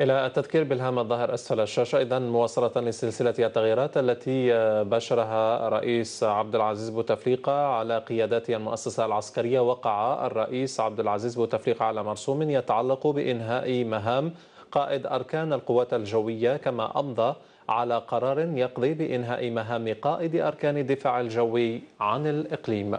إلى التذكير بالهام الظاهر أسفل الشاشة إذا مواصلة لسلسلة التغييرات التي بشرها الرئيس عبد العزيز بوتفليقة على قيادات المؤسسة العسكرية وقع الرئيس عبد العزيز بوتفليقة على مرسوم يتعلق بإنهاء مهام قائد أركان القوات الجوية كما أمضى على قرار يقضي بإنهاء مهام قائد أركان الدفاع الجوي عن الإقليم